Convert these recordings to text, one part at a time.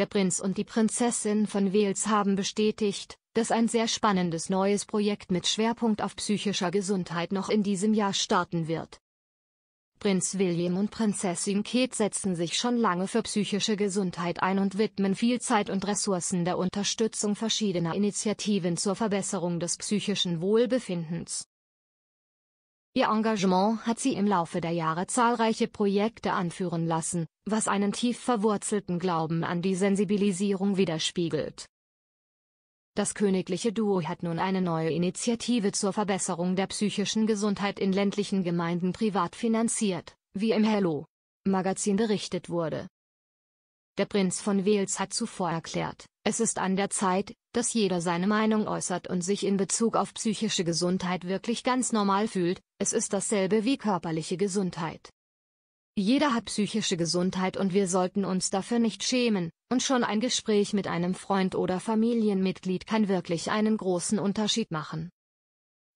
Der Prinz und die Prinzessin von Wales haben bestätigt, dass ein sehr spannendes neues Projekt mit Schwerpunkt auf psychischer Gesundheit noch in diesem Jahr starten wird. Prinz William und Prinzessin Kate setzen sich schon lange für psychische Gesundheit ein und widmen viel Zeit und Ressourcen der Unterstützung verschiedener Initiativen zur Verbesserung des psychischen Wohlbefindens. Ihr Engagement hat sie im Laufe der Jahre zahlreiche Projekte anführen lassen, was einen tief verwurzelten Glauben an die Sensibilisierung widerspiegelt. Das königliche Duo hat nun eine neue Initiative zur Verbesserung der psychischen Gesundheit in ländlichen Gemeinden privat finanziert, wie im Hello! Magazin berichtet wurde. Der Prinz von Wales hat zuvor erklärt, es ist an der Zeit, dass jeder seine Meinung äußert und sich in Bezug auf psychische Gesundheit wirklich ganz normal fühlt, es ist dasselbe wie körperliche Gesundheit. Jeder hat psychische Gesundheit und wir sollten uns dafür nicht schämen, und schon ein Gespräch mit einem Freund oder Familienmitglied kann wirklich einen großen Unterschied machen.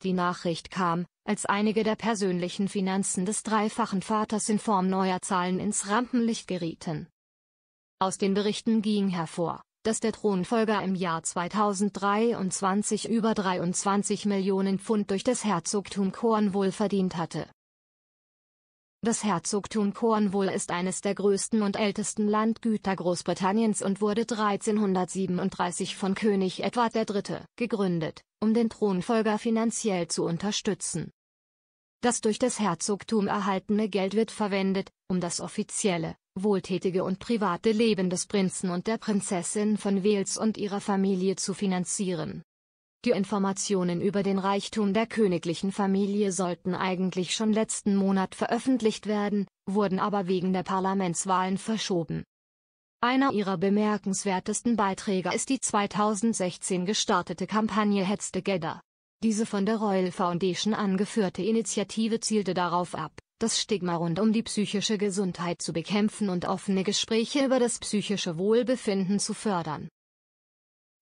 Die Nachricht kam, als einige der persönlichen Finanzen des dreifachen Vaters in Form neuer Zahlen ins Rampenlicht gerieten. Aus den Berichten ging hervor, dass der Thronfolger im Jahr 2023 über 23 Millionen Pfund durch das Herzogtum Cornwall verdient hatte. Das Herzogtum Cornwall ist eines der größten und ältesten Landgüter Großbritanniens und wurde 1337 von König Edward III. gegründet, um den Thronfolger finanziell zu unterstützen. Das durch das Herzogtum erhaltene Geld wird verwendet, um das offizielle, wohltätige und private Leben des Prinzen und der Prinzessin von Wales und ihrer Familie zu finanzieren. Die Informationen über den Reichtum der königlichen Familie sollten eigentlich schon letzten Monat veröffentlicht werden, wurden aber wegen der Parlamentswahlen verschoben. Einer ihrer bemerkenswertesten Beiträge ist die 2016 gestartete Kampagne Heads Together. Diese von der Royal Foundation angeführte Initiative zielte darauf ab, das Stigma rund um die psychische Gesundheit zu bekämpfen und offene Gespräche über das psychische Wohlbefinden zu fördern.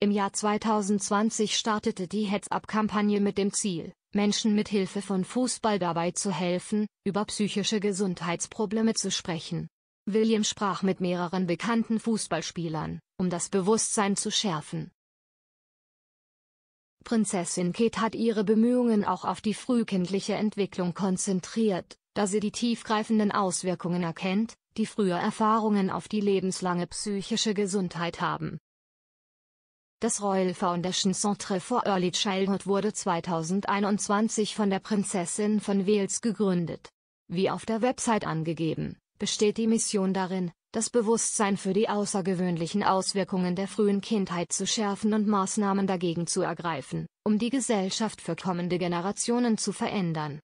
Im Jahr 2020 startete die Heads Up-Kampagne mit dem Ziel, Menschen mit Hilfe von Fußball dabei zu helfen, über psychische Gesundheitsprobleme zu sprechen. William sprach mit mehreren bekannten Fußballspielern, um das Bewusstsein zu schärfen. Prinzessin Kate hat ihre Bemühungen auch auf die frühkindliche Entwicklung konzentriert, da sie die tiefgreifenden Auswirkungen erkennt, die früher Erfahrungen auf die lebenslange psychische Gesundheit haben. Das Royal Foundation Centre for Early Childhood wurde 2021 von der Prinzessin von Wales gegründet. Wie auf der Website angegeben, besteht die Mission darin, das Bewusstsein für die außergewöhnlichen Auswirkungen der frühen Kindheit zu schärfen und Maßnahmen dagegen zu ergreifen, um die Gesellschaft für kommende Generationen zu verändern.